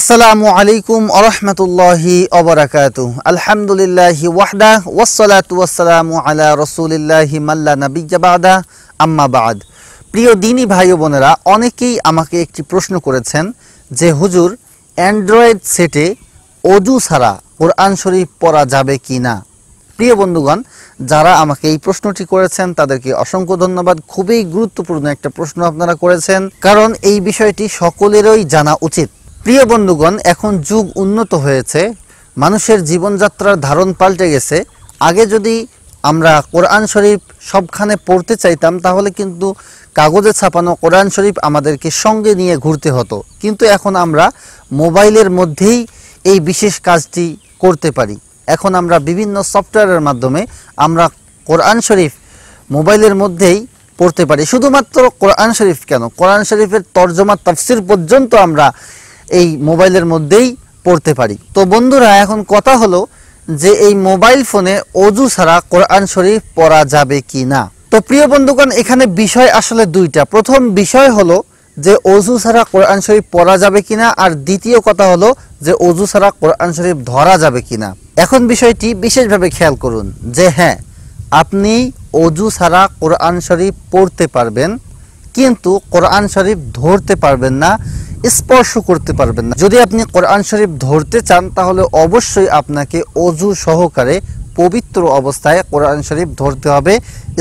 আসসালামু আলাইকুম আরহামতুল্লাহি অবরাকাতু আলহামদুলিল্লাহি ওয়াহদা ওয়াসসালাতু ওয়াসসালামু আলা রসুলিল্লাহি মাল্লা নাবিজাবাদা আম্মাবাদ প্রিয় দিনী ভাই বোনেরা অনেকেই আমাকে একটি প্রশ্ন করেছেন যে হুজুর অ্যান্ড্রয়েড সেটে অজু ছাড়া কোরআন শরীফ পড়া যাবে কি না প্রিয় বন্ধুগণ যারা আমাকে এই প্রশ্নটি করেছেন তাদেরকে অসংখ্য ধন্যবাদ খুবই গুরুত্বপূর্ণ একটা প্রশ্ন আপনারা করেছেন কারণ এই বিষয়টি সকলেরই জানা উচিত প্রিয় বন্ধুগণ এখন যুগ উন্নত হয়েছে মানুষের জীবনযাত্রার ধারণ পাল্টে গেছে আগে যদি আমরা কোরআন শরীফ সবখানে পড়তে চাইতাম তাহলে কিন্তু কাগজে ছাপানো কোরআন শরীফ আমাদেরকে সঙ্গে নিয়ে ঘুরতে হতো কিন্তু এখন আমরা মোবাইলের মধ্যেই এই বিশেষ কাজটি করতে পারি এখন আমরা বিভিন্ন সফটওয়্যারের মাধ্যমে আমরা কোরআন শরীফ মোবাইলের মধ্যেই পড়তে পারি শুধুমাত্র কোরআন শরীফ কেন কোরআন শরীফের তর্জমা তফসির পর্যন্ত আমরা এই মোবাইলের মধ্যেই পড়তে পারি তো বন্ধুরা এখন কথা হলো যে এই মোবাইল ফোনে অজু ছাড়া কোরআন শরীফ পড়া যাবে কি না তো প্রিয় বন্ধুগণ এখানে বিষয় আসলে দুইটা প্রথম বিষয় হলো যে অজু ছাড়া কোরআন শরীফ পড়া যাবে কিনা আর দ্বিতীয় কথা হলো যে অজু ছাড়া কোরআন শরীফ ধরা যাবে কিনা এখন বিষয়টি বিশেষভাবে খেয়াল করুন যে হ্যাঁ আপনি অজু ছাড়া কোরআন শরীফ পড়তে পারবেন কিন্তু কোরআন শরীফ ধরতে পারবেন না স্পর্শ করতে পারবেন না যদি আপনি কোরআন শরীফ ধরতে চান তাহলে অবশ্যই আপনাকে অজু সহকারে পবিত্র অবস্থায় কোরআন শরীফ ধরতে হবে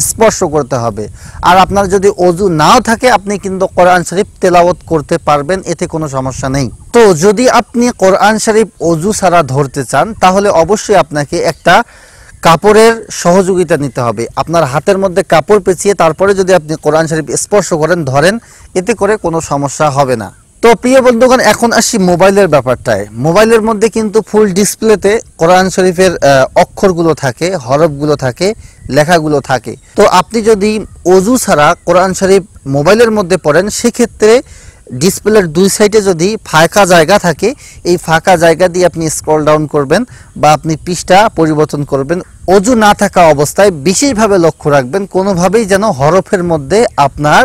স্পর্শ করতে হবে আর আপনার যদি অজু নাও থাকে আপনি কিন্তু কোরআন শরীফ তেলাওয়াত করতে পারবেন এতে কোনো সমস্যা নেই তো যদি আপনি কোরআন শরীফ অজু ছাড়া ধরতে চান তাহলে অবশ্যই আপনাকে একটা কাপড়ের সহযোগিতা নিতে হবে আপনার হাতের মধ্যে কাপড় পেঁচিয়ে তারপরে যদি আপনি কোরআন শরীফ স্পর্শ করেন ধরেন এতে করে কোনো সমস্যা হবে না তো প্রিয় বন্ধুগণ এখন আসি মোবাইলের ব্যাপারটায় মোবাইলের মধ্যে কিন্তু ফুল ডিসপ্লেতে কোরআন শরীফের অক্ষরগুলো থাকে হরফগুলো থাকে লেখাগুলো থাকে তো আপনি যদি অজু ছাড়া কোরআন শরীফ মোবাইলের মধ্যে পড়েন সেক্ষেত্রে ডিসপ্লের দুই সাইডে যদি ফাঁকা জায়গা থাকে এই ফাঁকা জায়গা দিয়ে আপনি স্ক্রল ডাউন করবেন বা আপনি পৃষ্ঠা পরিবর্তন করবেন অজু না থাকা অবস্থায় বিশেষভাবে লক্ষ্য রাখবেন কোনোভাবেই যেন হরফের মধ্যে আপনার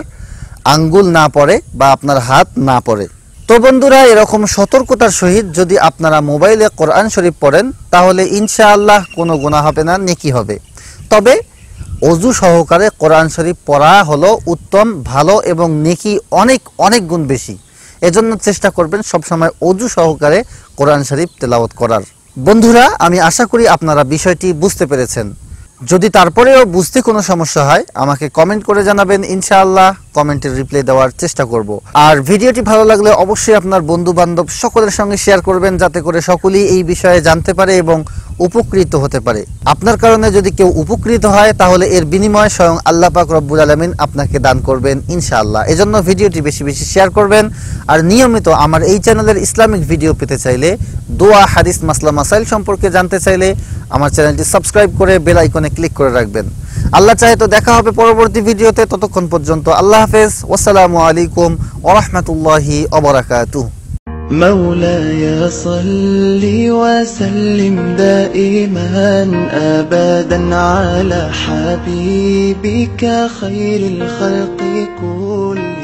আঙ্গুল না পড়ে বা আপনার হাত না পড়ে তো বন্ধুরা এরকম সতর্কতার সহিত যদি আপনারা মোবাইলে কোরআন শরীফ পড়েন তাহলে ইনশাআল্লাহ কোনো গুণা হবে না নেকি হবে তবে অজু সহকারে কোরআন শরীফ পড়া হলো উত্তম ভালো এবং নেকি অনেক অনেক গুণ বেশি এজন্য চেষ্টা করবেন সবসময় অজু সহকারে কোরআন শরীফ তেলাওয়াত করার বন্ধুরা আমি আশা করি আপনারা বিষয়টি বুঝতে পেরেছেন যদি তারপরেও বুঝতে কোনো সমস্যা হয় আমাকে কমেন্ট করে জানাবেন ইনশাআল্লাহ কমেন্টের রিপ্লাই দেওয়ার চেষ্টা করব আর ভিডিওটি ভালো লাগলে অবশ্যই আপনার বন্ধু বান্ধব সকলের সঙ্গে শেয়ার করবেন যাতে করে সকলেই এই বিষয়ে জানতে পারে এবং উপকৃত হতে পারে আপনার কারণে যদি কেউ উপকৃত হয় তাহলে এর বিনিময়ে স্বয়ং আল্লাহ পাক রব্বুল আলমিন আপনাকে দান করবেন ইনশাআল্লাহ এজন্য ভিডিওটি বেশি বেশি শেয়ার করবেন আর নিয়মিত আমার এই চ্যানেলের ইসলামিক ভিডিও পেতে চাইলে দোয়া হাদিস মাসলা মাসাইল সম্পর্কে জানতে চাইলে আমার চ্যানেলটি সাবস্ক্রাইব করে বেল আইকনে ক্লিক করে রাখবেন আল্লাহ চাই তো দেখা হবে পরবর্তী ভিডিওতে ততক্ষণ পর্যন্ত আল্লাহ হাফেজ ওয়াসসালামু আলাইকুম ওয়া ওয়া রাহমাতুল্লাহি বারাকাতু অবরাকাতু مولاي صل وسلم دائما أبدا على حبيبك خير الخلق كلهم